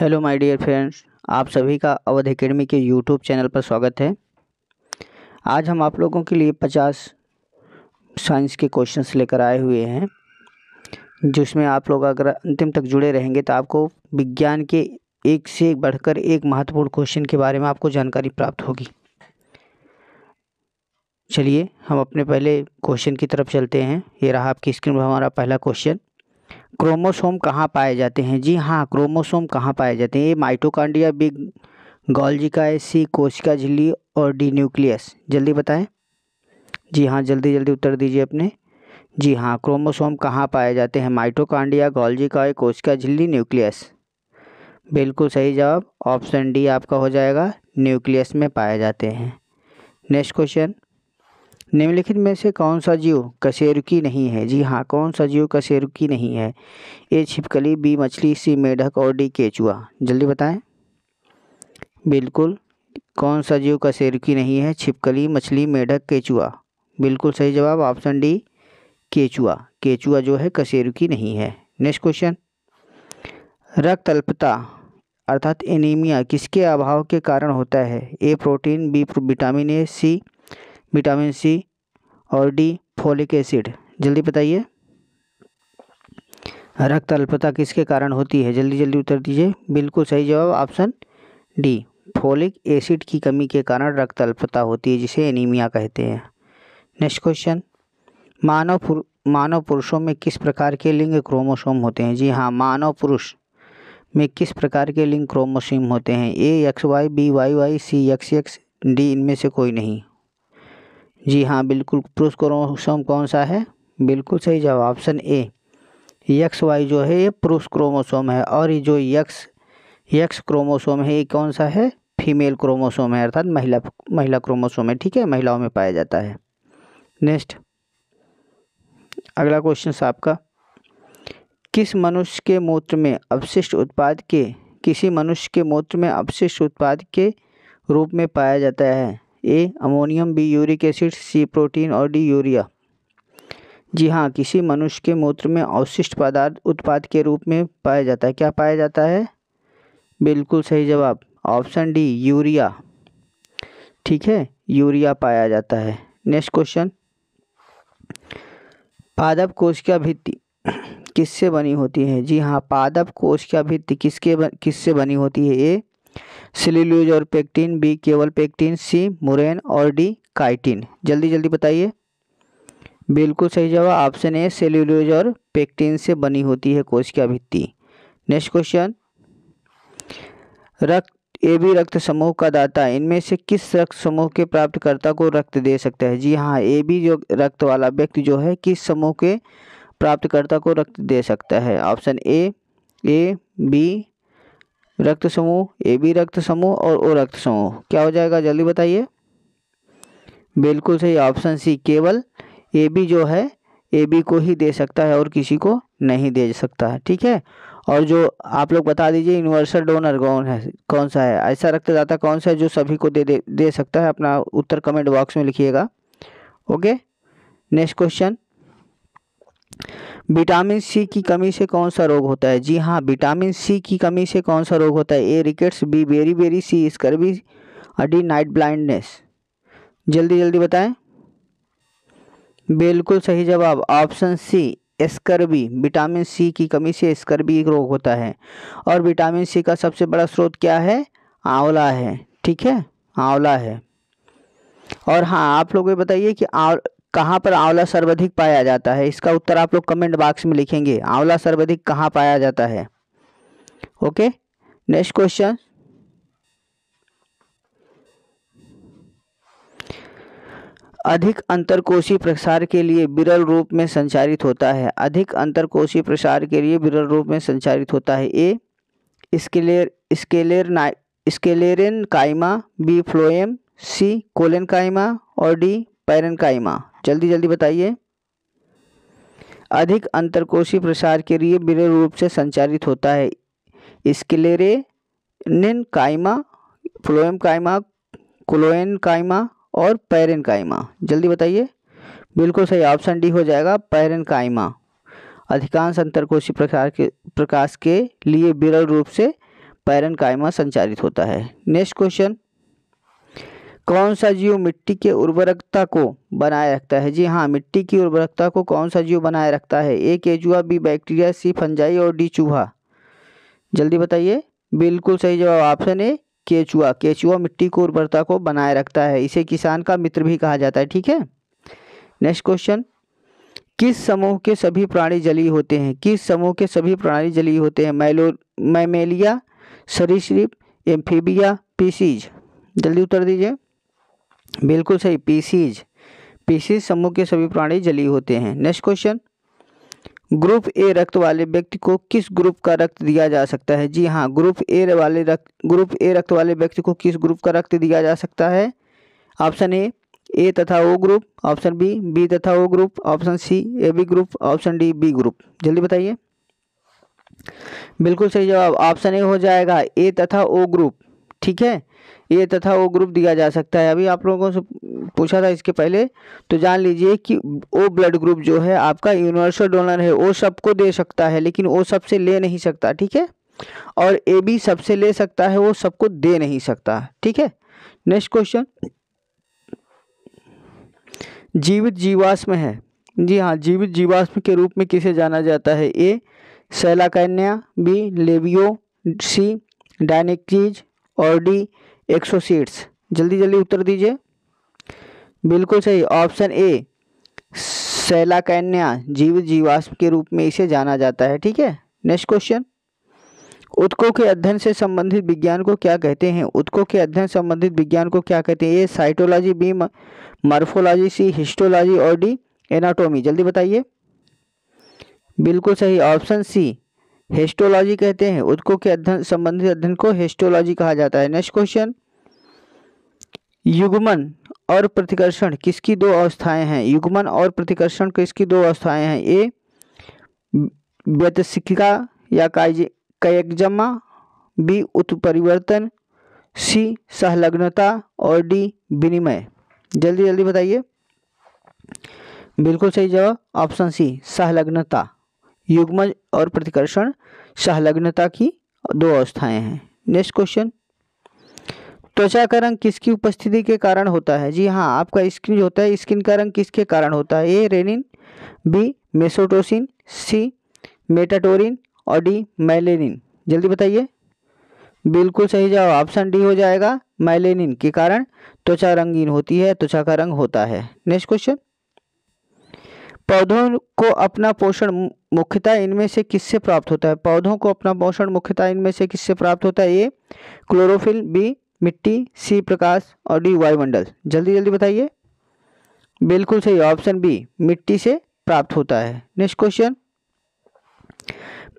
hello my dear friends आप सभी का अवध एकेडमी के यूट्यूब चैनल पर स्वागत है आज हम आप लोगों के लिए पचास साइंस के क्वेश्चंस लेकर आए हुए हैं जिसमें आप लोग अगर अंतिम तक जुड़े रहेंगे तो आपको विज्ञान के एक से एक बढ़कर एक महत्वपूर्ण क्वेश्चन के बारे में आपको जानकारी प्राप्त होगी चलिए हम अपने पहले क्वेश्चन की तरफ चलते हैं ये रहा आपकी स्क्रीन पर हमारा पहला क्वेश्चन क्रोमोसोम कहाँ पाए जाते हैं जी हाँ क्रोमोसोम कहाँ पाए जाते हैं ये माइटोकांड्रिया बिग गॉल्जी का सी कोशिका झिल्ली और डी न्यूक्लियस जल्दी बताएं जी हाँ जल्दी जल्दी उत्तर दीजिए अपने जी हाँ क्रोमोसोम कहाँ पाए जाते हैं माइटोकांड्रिया गॉल्जी का कोशिका झिल्ली न्यूक्लियस बिल्कुल सही जवाब ऑप्शन डी आपका हो जाएगा न्यूक्लियस में पाए जाते हैं नेक्स्ट क्वेश्चन निम्नलिखित में से कौन सा जीव कशेरुकी नहीं है जी हाँ कौन सा जीव कशेरुकी नहीं है ए छिपकली बी मछली सी मेढक और डी केचुआ जल्दी बताएं बिल्कुल कौन सा जीव कशेरुकी नहीं है छिपकली मछली मेढक केचुआ बिल्कुल सही जवाब ऑप्शन डी केचुआ केचुआ जो है कशेरुकी नहीं है नेक्स्ट क्वेश्चन रक्त अल्पता अर्थात एनीमिया किसके अभाव के कारण होता है A protein B vitamin A C vitamin C और डी फोलिक एसिड जल्दी बताइए रक्त अल्पता किसके कारण होती है जल्दी जल्दी उत्तर दीजिए बिल्कुल सही जवाब ऑप्शन डी फोलिक एसिड की कमी के कारण रक्त अल्पता होती है जिसे एनीमिया कहते हैं नेक्स्ट क्वेश्चन मानव पुर, मानव पुरुषों में किस प्रकार के लिंग क्रोमोसोम होते हैं जी हाँ मानव पुरुष में किस प्रकार के लिंग क्रोमोसोम होते हैं A X Y B Y Y C X X D इनमें से कोई नहीं जी हाँ बिल्कुल पुरुष क्रोमोसोम कौन सा है बिल्कुल सही जवाब ऑप्शन ए यक्स वाई जो है ये पुरुष क्रोमोसोम है और ये जो यक्स यक्स क्रोमोसोम है ये कौन सा है फीमेल क्रोमोसोम है अर्थात महिला महिला क्रोमोसोम है ठीक है महिलाओं में पाया जाता है नेक्स्ट अगला क्वेश्चन आपका किस मनुष्य के मूत्र में अवशिष्ट उत्पाद के किसी मनुष्य के मूत्र में अवशिष्ट उत्पाद के रूप में पाया जाता है A ammonium B uric acid C protein और डी यूरिया जी हाँ किसी मनुष्य के मूत्र में अवशिष्ट पदार्थ उत्पाद के रूप में पाया जाता है क्या पाया जाता है बिल्कुल सही जवाब ऑप्शन डी यूरिया ठीक है यूरिया पाया जाता है नेक्स्ट क्वेश्चन पादप कोशिका भित्ति किससे बनी होती है जी हाँ पादप कोशिका भित्ति किसके किससे बनी होती है ए सेल्यूलोज और पेक्टिन बी केवल पेक्टिन सी मुरेन और डी काइटिन जल्दी जल्दी बताइए बिल्कुल सही जवाब ऑप्शन ए सेल्यूलोज और पेक्टिन से बनी होती है कोश की भित्ति नेक्स्ट क्वेश्चन रक्त ए बी रक्त समूह का दाता इनमें से किस रक्त समूह के प्राप्तकर्ता को रक्त दे सकता है जी हाँ ए बी जो रक्त वाला व्यक्ति जो है किस समूह के प्राप्तकर्ता को रक्त दे सकता है ऑप्शन ए ए बी रक्त समूह ए बी रक्त समूह और ओ रक्त समूह क्या हो जाएगा जल्दी बताइए बिल्कुल सही ऑप्शन सी केवल ए बी जो है ए बी को ही दे सकता है और किसी को नहीं दे सकता है ठीक है और जो आप लोग बता दीजिए यूनिवर्सल डोनर कौन है कौन सा है ऐसा रक्तदाता कौन सा है जो सभी को दे दे, दे सकता है अपना उत्तर कमेंट बॉक्स में लिखिएगा okay next question vitamin C की कमी से कौन सा रोग होता है जी हाँ विटामिन सी की कमी से कौन सा रोग होता है A rickets B beri beri C scurvy D night blindness जल्दी जल्दी बताएं बिल्कुल सही जवाब option C scurvy vitamin C की कमी से स्कर्वी रोग होता है और विटामिन सी का सबसे बड़ा स्रोत क्या है आंवला है ठीक है आंवला है और हाँ आप लोग ये बताइए कि कहाँ पर आंवला सर्वाधिक पाया जाता है इसका उत्तर आप लोग कमेंट बॉक्स में लिखेंगे आंवला सर्वाधिक कहाँ पाया जाता है ओके नेक्स्ट क्वेश्चन अधिक अंतरकोशी प्रसार के लिए विरल रूप में संचारित होता है अधिक अंतरकोशी प्रसार के लिए विरल रूप में संचारित होता है ए स्केलेर स्केलेर स्केलेरिन बी फ्लोएम सी कोलेन कायमा और डी पैरनकाइमा जल्दी जल्दी बताइए अधिक अंतरकोशी प्रसार के लिए बिरे रूप से संचारित होता है स्किलेरे निन कायमा फ्लोएम कायमा क्लोएन कायमा और पैरन कायमा जल्दी बताइए बिल्कुल सही ऑप्शन डी हो जाएगा पैरन कायमा अधिकांश अंतरकोशी प्रकार के प्रकाश के लिए विरल रूप से पैरन कायमा संचालित होता है नेक्स्ट क्वेश्चन कौन सा जीव मिट्टी के उर्वरकता को बनाए रखता है जी हाँ मिट्टी की उर्वरकता को कौन सा जीव बनाए रखता है ए केचुआ बी बैक्टीरिया सी फंजाई और डी चूहा जल्दी बताइए बिल्कुल सही जवाब ऑप्शन ए केचुआ केचुआ मिट्टी को उर्वरता को बनाए रखता है इसे किसान का मित्र भी कहा जाता है ठीक है नेक्स्ट क्वेश्चन किस समूह के सभी प्राणी जली होते हैं किस समूह के सभी प्राणी जली होते हैं मैलो मैमेलिया सरीसृप एम्फीबिया पीसीज जल्दी उत्तर दीजिए बिल्कुल सही पीसीज पीसीज समूह के सभी प्राणी जली होते हैं नेक्स्ट क्वेश्चन ग्रुप ए रक्त वाले व्यक्ति को किस ग्रुप का रक्त दिया जा सकता है जी हाँ ग्रुप ए वाले रक्त ग्रुप ए रक्त वाले व्यक्ति को किस ग्रुप का रक्त दिया जा सकता है ऑप्शन ए ए तथा O group option B B तथा O group option C A B group option D B group जल्दी बताइए बिल्कुल सही जवाब ऑप्शन ए हो जाएगा ए तथा ओ ग्रुप ठीक है ए तथा वो ग्रुप दिया जा सकता है अभी आप लोगों से पूछा था इसके पहले तो जान लीजिए कि ओ ब्लड ग्रुप जो है आपका यूनिवर्सल डोनर है वो सबको दे सकता है लेकिन वो सबसे ले नहीं सकता ठीक है और ए बी सबसे ले सकता है वो सबको दे नहीं सकता ठीक है नेक्स्ट क्वेश्चन जीवित जीवाश्म है जी हाँ जीवित जीवाश्म के रूप में किसे जाना जाता है ए सैलाकन्या बी लेबियो सी डायनेक्टीज और डी एक सौ सीट्स जल्दी जल्दी उत्तर दीजिए बिल्कुल सही ऑप्शन ए कन्या जीव जीवाश्म के रूप में इसे जाना जाता है ठीक है नेक्स्ट क्वेश्चन उत्को के अध्ययन से संबंधित विज्ञान को क्या कहते हैं उत्को के अध्ययन संबंधित विज्ञान को क्या कहते हैं A cytology B morphology C histology और डी एनाटोमी जल्दी बताइए बिल्कुल सही ऑप्शन सी हेस्टोलॉजी कहते हैं उदको के अध्ययन संबंधित अध्ययन को हेस्टोलॉजी कहा जाता है नेक्स्ट क्वेश्चन युगमन और प्रतिकर्षण किसकी दो अवस्थाएं हैं युगमन और प्रतिकर्षण किसकी दो अवस्थाएं हैं ए व्यतिका या कायजमा बी उत्परिवर्तन सी सहलग्नता और डी विनिमय जल्दी जल्दी बताइए बिल्कुल सही जवाब ऑप्शन सी सहलग्नता युग्म और प्रतिकर्षण सहलग्नता की दो अवस्थाएं हैं नेक्स्ट क्वेश्चन त्वचा का रंग किसकी उपस्थिति के कारण होता है जी हाँ आपका स्किन जो होता है स्किन का रंग किसके कारण होता है ए रेनिन बी मेसोटोसिन सी मेटाटोरिन और डी मैलेनिन जल्दी बताइए बिल्कुल सही जवाब ऑप्शन डी हो जाएगा मैलेनिन के कारण त्वचा रंगीन होती है त्वचा का रंग होता है नेक्स्ट क्वेश्चन पौधों को अपना पोषण मुख्यतः इनमें से किससे प्राप्त होता है पौधों को अपना पोषण मुख्यतः इनमें से किससे प्राप्त होता है ए क्लोरोफिल बी मिट्टी सी प्रकाश और डी वायुमंडल जल्दी जल्दी बताइए बिल्कुल सही ऑप्शन बी मिट्टी से प्राप्त होता है नेक्स्ट क्वेश्चन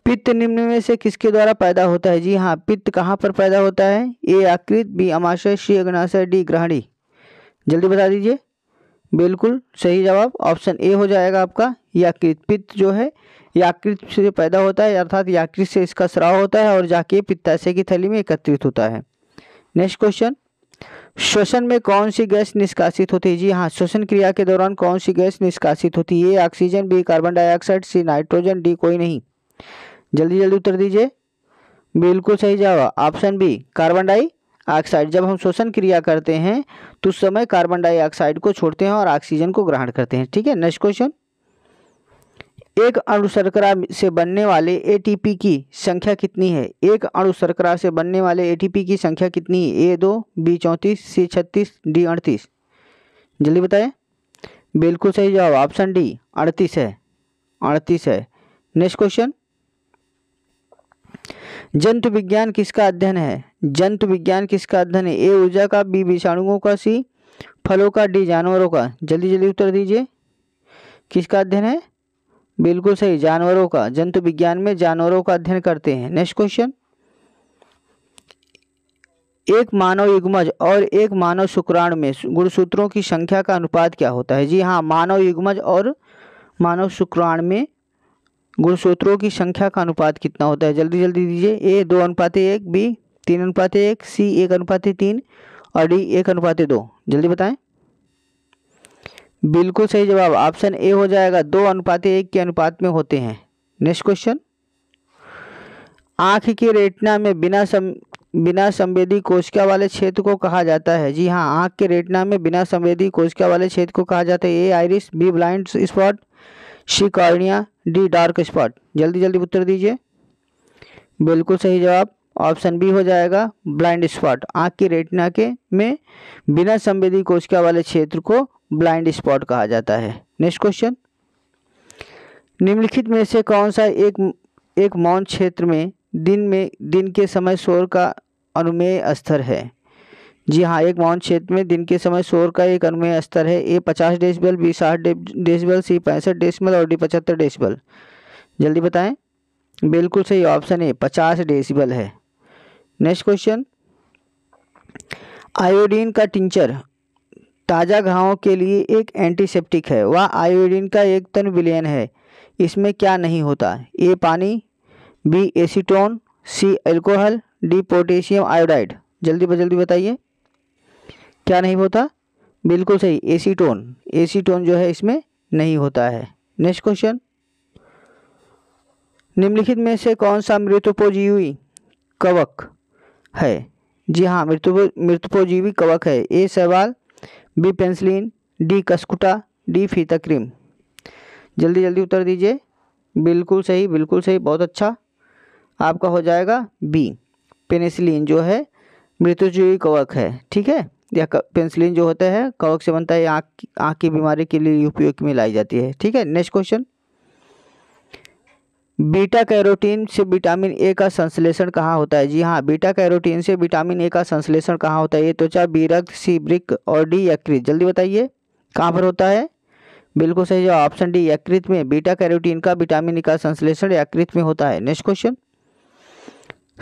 पित्त निम्न में से किसके द्वारा पैदा होता है जी हाँ पित्त कहाँ पर पैदा होता है ए आकृत बी अमाशय सी अग्नाशय डी ग्रहणी जल्दी बता दीजिए बिल्कुल सही जवाब ऑप्शन ए हो जाएगा आपका याकृत पित्त जो है याकृत से पैदा होता है अर्थात याकृत से इसका श्राव होता है और जाके पित्ताशय की थैली में एकत्रित होता है नेक्स्ट क्वेश्चन श्वसन में कौन सी गैस निष्कासित होती है जी हाँ श्वसन क्रिया के दौरान कौन सी गैस निष्कासित होती है A oxygen B carbon dioxide C nitrogen D कोई नहीं जल्दी जल्दी उत्तर दीजिए बिल्कुल सही जवाब option B carbon dioxide जब हम श्वसन क्रिया करते हैं तो उस समय कार्बन डाइऑक्साइड को छोड़ते हैं और ऑक्सीजन को ग्रहण करते हैं ठीक है नेक्स्ट क्वेश्चन एक अणु शर्करा से बनने वाले एटीपी की संख्या कितनी है एक अणु शर्करा से बनने वाले एटीपी की संख्या कितनी है ए दो बी चौंतीस सी छत्तीस डी अड़तीस जल्दी बताएं बिल्कुल सही जवाब ऑप्शन डी अड़तीस है अड़तीस है नेक्स्ट क्वेश्चन जंतु विज्ञान किसका अध्ययन है जंतु विज्ञान किसका अध्ययन है ए ऊर्जा का बी विषाणुओं का सी फलों का डी जानवरों का जल्दी जल्दी उत्तर दीजिए किसका अध्ययन है बिल्कुल सही जानवरों का जंतु विज्ञान में जानवरों का अध्ययन करते हैं नेक्स्ट क्वेश्चन एक मानव युग्मज और एक मानव शुक्राणु में गुणसूत्रों की संख्या का अनुपात क्या होता है जी हाँ मानव युग्मज और मानव शुक्राणु में गुणसूत्रों की संख्या का अनुपात कितना होता है जल्दी जल्दी दीजिए ए दो अनुपात एक बी तीन अनुपात एक सी एक अनुपात तीन और डी एक अनुपात दो जल्दी बताएं बिल्कुल सही जवाब ऑप्शन ए हो जाएगा दो अनुपात एक के अनुपात में होते हैं नेक्स्ट क्वेश्चन आँख की रेटना में बिना सम बिना संवेदी कोशिका वाले क्षेत्र को कहा जाता है जी हाँ आँख के रेटना में बिना संवेदी कोशिका वाले क्षेत्र को कहा जाता है A iris B blind spot C cornea D dark spot जल्दी जल्दी उत्तर दीजिए बिल्कुल सही जवाब ऑप्शन बी हो जाएगा ब्लाइंड स्पॉट आँख की रेटना के में बिना संवेदी कोशिका वाले क्षेत्र को ब्लाइंड स्पॉट कहा जाता है नेक्स्ट क्वेश्चन निम्नलिखित में से कौन सा एक एक मौन क्षेत्र में दिन में दिन के समय शोर का अनुमेय स्तर है जी हाँ एक मौन क्षेत्र में दिन के समय शोर का एक अनुमेय स्तर है ए पचास डेसिबल बी साठ डेसिबल सी पैंसठ डेसिबल और डी पचहत्तर डेसिबल जल्दी बताएं बिल्कुल सही ऑप्शन ए पचास डेसिबल है नेक्स्ट क्वेश्चन आयोडीन का टिंचर ताज़ा घावों के लिए एक एंटीसेप्टिक है वह आयोडीन का एक तन विलयन है इसमें क्या नहीं होता ए पानी B acetone C alcohol D potassium iodide जल्दी ब जल्दी बताइए क्या नहीं होता बिल्कुल सही एसीटोन एसीटोन जो है इसमें नहीं होता है नेक्स्ट क्वेश्चन निम्नलिखित में से कौन सा मृतुपोजीवी कवक है जी हाँ मृत्यु मृतुपोजीवी कवक है ए सवाल B penicillin D cuscuta D फीता क्रीम जल्दी जल्दी उत्तर दीजिए बिल्कुल सही बिल्कुल सही बहुत अच्छा आपका हो जाएगा बी पेनिसिलिन जो है मृत्युजीवी कवक है ठीक है या पेंसिलिन जो होता है कवक से बनता है आँख की आँख की बीमारी के लिए उपयोग में लाई जाती है ठीक है नेक्स्ट क्वेश्चन बीटा कैरोटीन से विटामिन ए का संश्लेषण कहाँ होता है जी हाँ बीटा कैरोटीन से विटामिन ए का संश्लेषण कहाँ होता है ये त्वचा बीरक्त सीब्रिक और डी यकृत जल्दी बताइए कहाँ पर होता है बिल्कुल सही जो ऑप्शन डी यकृत में बीटा कैरोटीन का विटामिन ए का संश्लेषण यकृत में होता है नेक्स्ट क्वेश्चन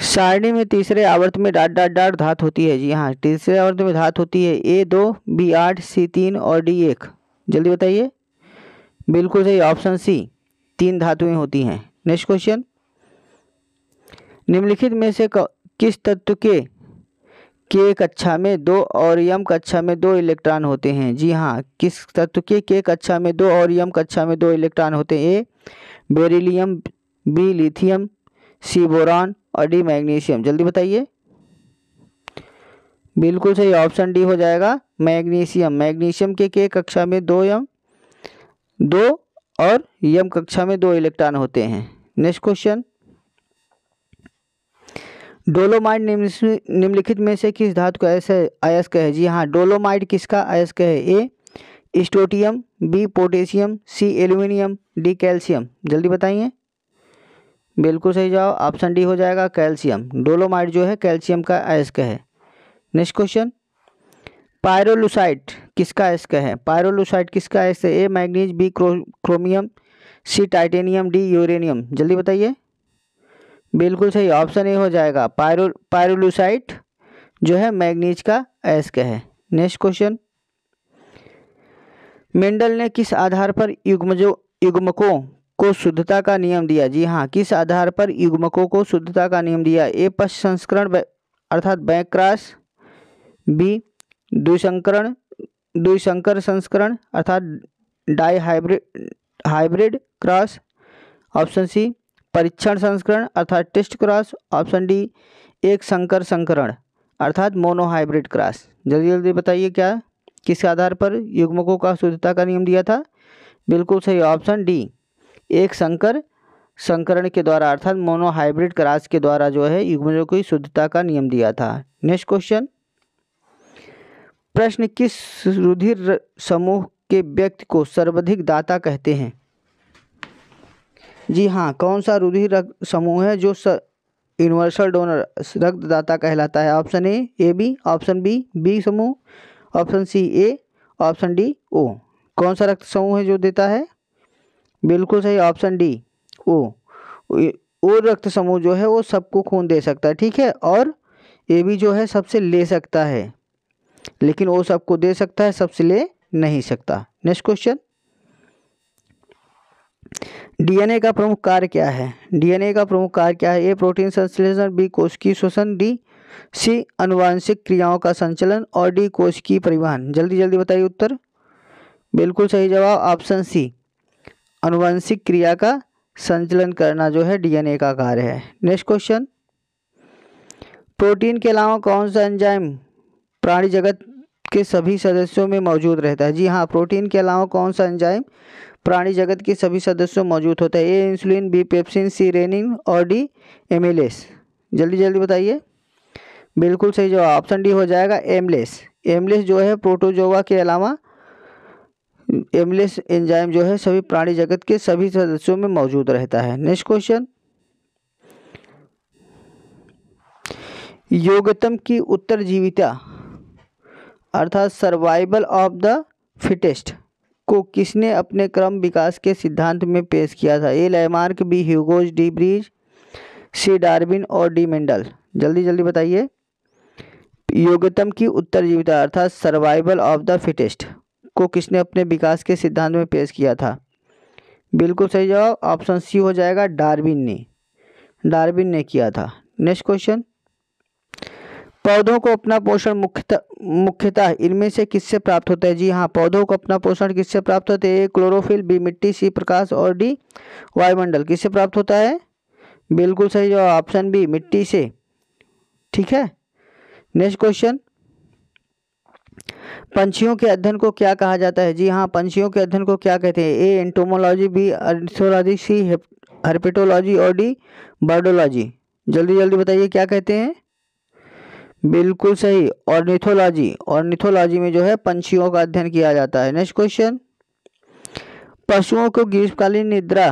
सारणी में तीसरे आवर्त में डाट डाट डाट धात होती है जी हाँ तीसरे आवर्त में धात होती है ए दो बी आठ सी तीन और डी एक जल्दी बताइए बिल्कुल सही ऑप्शन सी तीन धातुएं होती हैं नेक्स्ट क्वेश्चन निम्नलिखित में से किस तत्व के के कक्षा में दो और यम कक्षा में दो इलेक्ट्रॉन होते हैं जी हाँ किस तत्व के के कक्षा में दो और यम कक्षा में दो इलेक्ट्रॉन होते हैं A beryllium B lithium C boron और डी मैग्नीशियम जल्दी बताइए बिल्कुल सही ऑप्शन डी हो जाएगा मैग्नीशियम मैग्नीशियम के के कक्षा में दो यम दो और यम कक्षा में दो इलेक्ट्रॉन होते हैं नेक्स्ट क्वेश्चन डोलोमाइट निम्नलिखित में से किस धातु का ऐसे अयस्क है जी हाँ डोलोमाइट किसका अयस्क है A strontium B potassium C aluminium D calcium जल्दी बताइए बिल्कुल सही जवाब ऑप्शन डी हो जाएगा कैल्शियम डोलोमाइट जो है कैल्शियम का अयस्क है नेक्स्ट क्वेश्चन पायरोलुसाइट किसका अयस्क है पायरोलुसाइट किसका अयस्क है ए मैग्नीज बी क्रो, chromium C titanium D uranium जल्दी बताइए बिल्कुल सही ऑप्शन ए हो जाएगा पायरो पायरोलुसाइट जो है मैग्नीज का अयस्क है नेक्स्ट क्वेश्चन मेंडल ने किस आधार पर युग्मजो युग्मकों को शुद्धता का नियम दिया जी हाँ किस आधार पर युग्मकों को शुद्धता का नियम दिया ए पश्च संस्करण अर्थात बैक्रास बी द्विसंकरण द्विसंकर संस्करण अर्थात dihybrid hybrid cross option C परीक्षण संस्करण अर्थात टेस्ट क्रॉस ऑप्शन डी एक संकर संकरण अर्थात मोनोहाइब्रिड क्रॉस जल्दी जल्दी बताइए क्या किस आधार पर युग्मकों का शुद्धता का नियम दिया था बिल्कुल सही ऑप्शन डी एक संकर संकरण के द्वारा अर्थात मोनोहाइब्रिड क्रास के द्वारा जो है युग्मजों की शुद्धता का नियम दिया था नेक्स्ट क्वेश्चन प्रश्न किस रुधिर समूह के व्यक्ति को सर्वाधिक दाता कहते हैं जी हाँ कौन सा रुधिर समूह है जो यूनिवर्सल डोनर रक्तदाता कहलाता है option A A B option B B समूह option C A option D O कौन सा रक्त समूह है जो देता है बिल्कुल सही ऑप्शन डी ओ ओ रक्त समूह जो है वो सबको खून दे सकता है ठीक है और ए भी जो है सबसे ले सकता है लेकिन वो सबको दे सकता है सबसे ले नहीं सकता नेक्स्ट क्वेश्चन डीएनए का प्रमुख कार्य क्या है डीएनए का प्रमुख कार्य क्या है ए प्रोटीन संश्लेषण बी कोश की श्वसन डी सी अनुवांशिक क्रियाओं का संचलन और डी कोश की परिवहन जल्दी जल्दी बताइए उत्तर बिल्कुल सही जवाब ऑप्शन सी अनुवंशिक क्रिया का संचलन करना जो है डीएनए का कार्य है नेक्स्ट क्वेश्चन प्रोटीन के अलावा कौन सा एंजाइम प्राणी जगत के सभी सदस्यों में मौजूद रहता है जी हाँ प्रोटीन के अलावा कौन सा एंजाइम प्राणी जगत के सभी सदस्यों में मौजूद होता है A insulin B pepsin C rennin और डी एमिलेस जल्दी जल्दी बताइए बिल्कुल सही जवाब ऑप्शन डी हो जाएगा एमलेस एमलेस जो है प्रोटोजोवा के अलावा एमलेस एंजाइम जो है सभी प्राणी जगत के सभी सदस्यों में मौजूद रहता है नेक्स्ट क्वेश्चन योगतम की उत्तर जीविता अर्थात सर्वाइवल ऑफ द फिटेस्ट को किसने अपने क्रम विकास के सिद्धांत में पेश किया था A Lamarck B Hugo de Vries C Darwin और डी मेंडल जल्दी जल्दी बताइए योग्यतम की उत्तर जीविता अर्थात सर्वाइवल ऑफ द फिटेस्ट को किसने अपने विकास के सिद्धांत में पेश किया था बिल्कुल सही जवाब ऑप्शन सी हो जाएगा डार्विन ने डार्विन ने किया था नेक्स्ट क्वेश्चन पौधों को अपना पोषण मुख्यतः मुख्यतः इनमें से किससे प्राप्त होता है जी हाँ पौधों को अपना पोषण किससे प्राप्त होता है ए क्लोरोफिल बी मिट्टी सी प्रकाश और डी वायुमंडल किससे प्राप्त होता है बिल्कुल सही जवाब ऑप्शन बी मिट्टी से ठीक है नेक्स्ट क्वेश्चन पंछियों के अध्ययन को क्या कहा जाता है जी हाँ पंछियों के अध्ययन को क्या कहते हैं A entomology B ornithology C herpetology और डी बर्डोलॉजी जल्दी जल्दी बताइए क्या कहते हैं बिल्कुल सही और निथोलॉजी में जो है पंछियों का अध्ययन किया जाता है नेक्स्ट क्वेश्चन पशुओं को ग्रीष्मकालीन निद्रा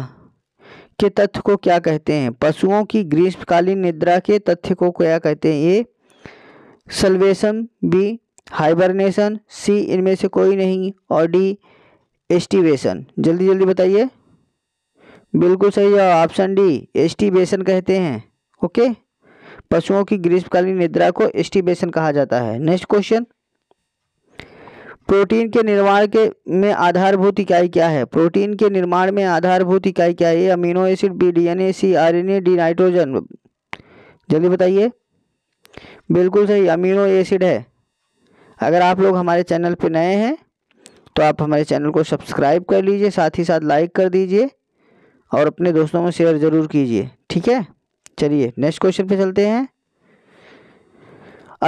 के तथ्य को क्या कहते हैं पशुओं की ग्रीष्मकालीन निद्रा के तथ्य को क्या कहते हैं ये सल्वेशन बी हाइबरनेशन सी इनमें से कोई नहीं और डी एस्टिवेशन जल्दी जल्दी बताइए बिल्कुल सही है ऑप्शन डी एस्टिवेशन कहते हैं ओके पशुओं की ग्रीष्मकालीन निद्रा को एस्टिवेशन कहा जाता है नेक्स्ट क्वेश्चन प्रोटीन के निर्माण के में आधारभूत इकाई क्या है प्रोटीन के निर्माण में आधारभूत इकाई क्या है amino acid B DNA C RNA D nitrogen जल्दी बताइए बिल्कुल सही अमीनो एसिड है अगर आप लोग हमारे चैनल पर नए हैं तो आप हमारे चैनल को सब्सक्राइब कर लीजिए साथ ही साथ लाइक कर दीजिए और अपने दोस्तों में शेयर ज़रूर कीजिए ठीक है चलिए नेक्स्ट क्वेश्चन पे चलते हैं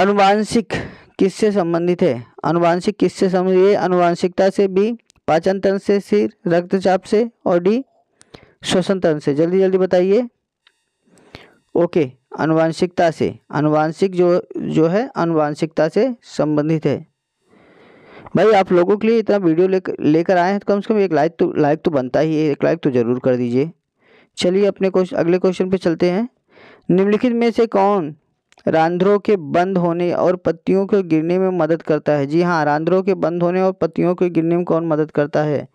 अनुवांशिक किससे संबंधित है अनुवांशिक किससे संबंधित है अनुवांशिकता से बी पाचन तंत्र से सी रक्तचाप से और डी श्वसन तंत्र से जल्दी जल्दी बताइए ओके अनुवांशिकता से अनुवांशिक जो जो है अनुवांशिकता से संबंधित है भाई आप लोगों के लिए इतना वीडियो ले लेकर आए हैं तो कम से कम एक लाइक तो लाइक तो बनता ही है एक लाइक तो ज़रूर कर दीजिए चलिए अपने क्वेश्चन अगले क्वेश्चन पे चलते हैं निम्नलिखित में से कौन रांध्रों के बंद होने और पत्तियों के गिरने में मदद करता है जी हाँ रांध्रों के बंद होने और पत्तियों के गिरने में कौन मदद करता है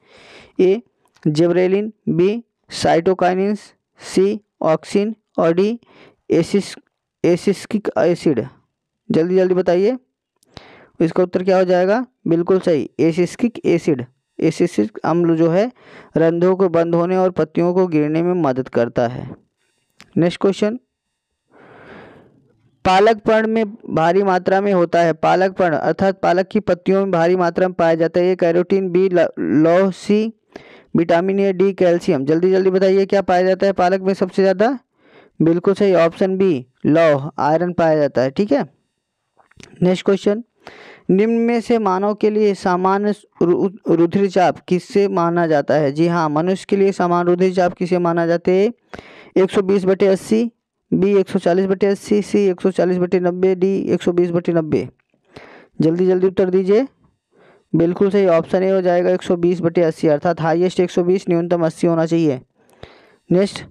A gibberellin B cytokinin C auxin और डी एसिस एसिस्किक एसिड जल्दी जल्दी बताइए इसका उत्तर क्या हो जाएगा बिल्कुल सही एसिस्किक एसिड एसिसिक अम्ल जो है रंधों को बंद होने और पत्तियों को गिरने में मदद करता है नेक्स्ट क्वेश्चन पालक पर्ण में भारी मात्रा में होता है पालक पर्ण अर्थात पालक की पत्तियों में भारी मात्रा में पाया जाता है ये कैरोटीन बी लौह C vitamin A D calcium जल्दी जल्दी बताइए क्या पाया जाता है पालक में सबसे ज़्यादा बिल्कुल सही ऑप्शन बी लौह आयरन पाया जाता है ठीक है नेक्स्ट क्वेश्चन निम्न में से मानव के लिए सामान्य चाप किससे माना जाता है जी हाँ मनुष्य के लिए सामान्य चाप किसे माना जाते हैं एक सौ बीस बटे अस्सी बी एक सौ चालीस बटे अस्सी सी एक सौ चालीस बटे नब्बे डी एक सौ बीस बटे नब्बे जल्दी जल्दी उत्तर दीजिए बिल्कुल सही ऑप्शन ए हो जाएगा एक सौ बीस बटे अस्सी अर्थात हाईएस्ट एक सौ बीस न्यूनतम अस्सी होना चाहिए नेक्स्ट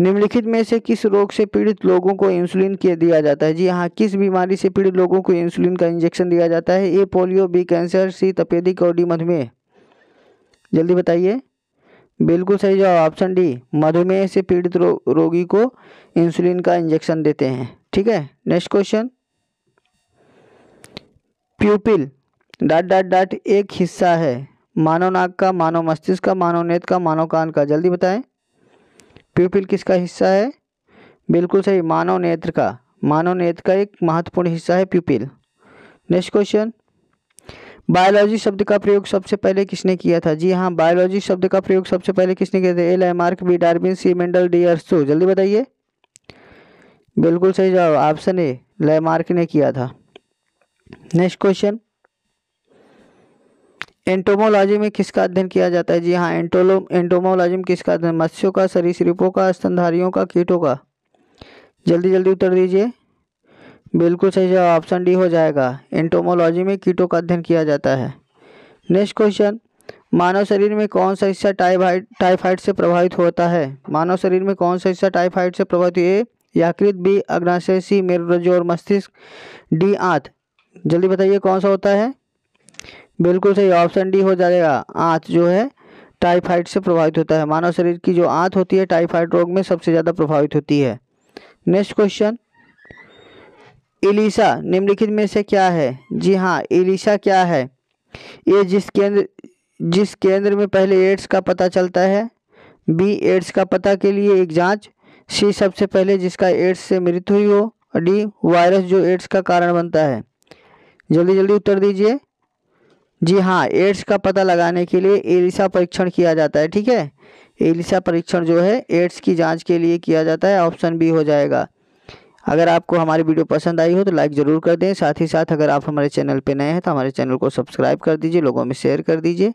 निम्नलिखित में से किस रोग से पीड़ित लोगों को इंसुलिन के दिया जाता है जी हाँ किस बीमारी से पीड़ित लोगों को इंसुलिन का इंजेक्शन दिया जाता है A polio B cancer C तपेदिक और डी मधुमेह जल्दी बताइए बिल्कुल सही जवाब ऑप्शन डी मधुमेह से पीड़ित रो, रोगी को इंसुलिन का इंजेक्शन देते हैं ठीक है next question pupil dot dot dot एक हिस्सा है मानव नाक का मानव मस्तिष्क का मानव नेत का मानव कान का जल्दी बताएं प्यूपिल किसका हिस्सा है बिल्कुल सही मानव नेत्र का मानव नेत्र का एक महत्वपूर्ण हिस्सा है प्यूपिल नेक्स्ट क्वेश्चन बायोलॉजी शब्द का प्रयोग सबसे पहले किसने किया था जी हाँ बायोलॉजी शब्द का प्रयोग सबसे पहले किसने किया था A Lamarck B Darwin C Mendel D अर्सो जल्दी बताइए बिल्कुल सही जवाब ऑप्शन ए लैमार्क ने किया था नेक्स्ट क्वेश्चन एंटोमोलॉजी में किसका अध्ययन किया जाता है जी हाँ एंटोलो एंटोमोलॉजी में किसका अध्ययन मत्स्यों का सरीसृपों का स्तनधारियों का कीटों का जल्दी जल्दी उत्तर दीजिए बिल्कुल सही जवाब ऑप्शन डी हो जाएगा एंटोमोलॉजी में कीटों का अध्ययन किया जाता है नेक्स्ट क्वेश्चन मानव शरीर में कौन सा हिस्सा टाइफाइड टाइफाइड से प्रभावित होता है मानव शरीर में कौन सा हिस्सा टाइफाइड से प्रभावित ए याकृत बी अग्नाशय सी मेरुरज और मस्तिष्क डी आंत जल्दी बताइए कौन सा होता है बिल्कुल सही ऑप्शन डी हो जाएगा आँच जो है टाइफाइड से प्रभावित होता है मानव शरीर की जो आँत होती है टाइफाइड रोग में सबसे ज़्यादा प्रभावित होती है नेक्स्ट क्वेश्चन एलिसा निम्नलिखित में से क्या है जी हाँ इलिशा क्या है ये जिस केंद्र जिस केंद्र में पहले एड्स का पता चलता है बी एड्स का पता के लिए एक जांच सी सबसे पहले जिसका एड्स से मृत्यु हुई हो और डी वायरस जो एड्स का कारण बनता है जल्दी जल्दी उत्तर दीजिए जी हाँ एड्स का पता लगाने के लिए एलिसा परीक्षण किया जाता है ठीक है एलिसा परीक्षण जो है एड्स की जांच के लिए किया जाता है ऑप्शन बी हो जाएगा अगर आपको हमारी वीडियो पसंद आई हो तो लाइक ज़रूर कर दें साथ ही साथ अगर आप हमारे चैनल पर नए हैं तो हमारे चैनल को सब्सक्राइब कर दीजिए लोगों में शेयर कर दीजिए